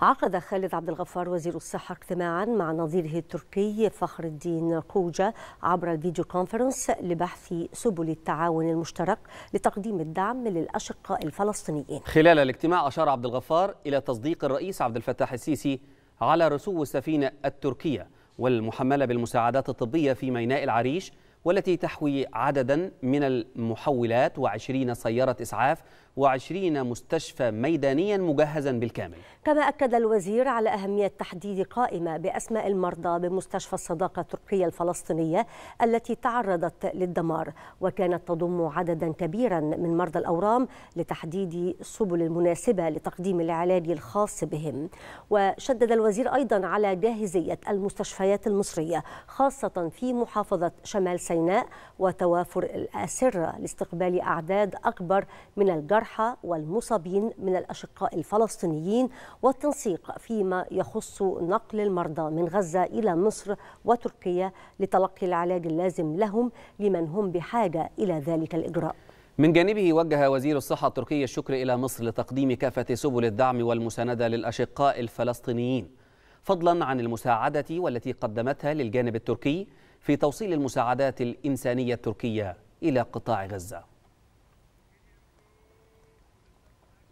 عقد خالد عبد الغفار وزير الصحة اجتماعا مع نظيره التركي فخر الدين قوجة عبر الفيديو كونفرنس لبحث سبل التعاون المشترك لتقديم الدعم للأشقاء الفلسطينيين خلال الاجتماع أشار عبد الغفار إلى تصديق الرئيس عبد الفتاح السيسي على رسو السفينة التركية والمحملة بالمساعدات الطبية في ميناء العريش والتي تحوي عددا من المحولات وعشرين سيارة إسعاف وعشرين مستشفى ميدانيا مجهزا بالكامل كما أكد الوزير على أهمية تحديد قائمة بأسماء المرضى بمستشفى الصداقة التركية الفلسطينية التي تعرضت للدمار وكانت تضم عددا كبيرا من مرضى الأورام لتحديد السبل المناسبة لتقديم العلاج الخاص بهم وشدد الوزير أيضا على جاهزية المستشفيات المصرية خاصة في محافظة شمال سيناء سيناء وتوافر الأسرة لاستقبال أعداد أكبر من الجرحى والمصابين من الأشقاء الفلسطينيين والتنسيق فيما يخص نقل المرضى من غزة إلى مصر وتركيا لتلقي العلاج اللازم لهم لمن هم بحاجة إلى ذلك الإجراء من جانبه وجه وزير الصحة التركي الشكر إلى مصر لتقديم كافة سبل الدعم والمساندة للأشقاء الفلسطينيين فضلا عن المساعدة والتي قدمتها للجانب التركي في توصيل المساعدات الإنسانية التركية إلى قطاع غزة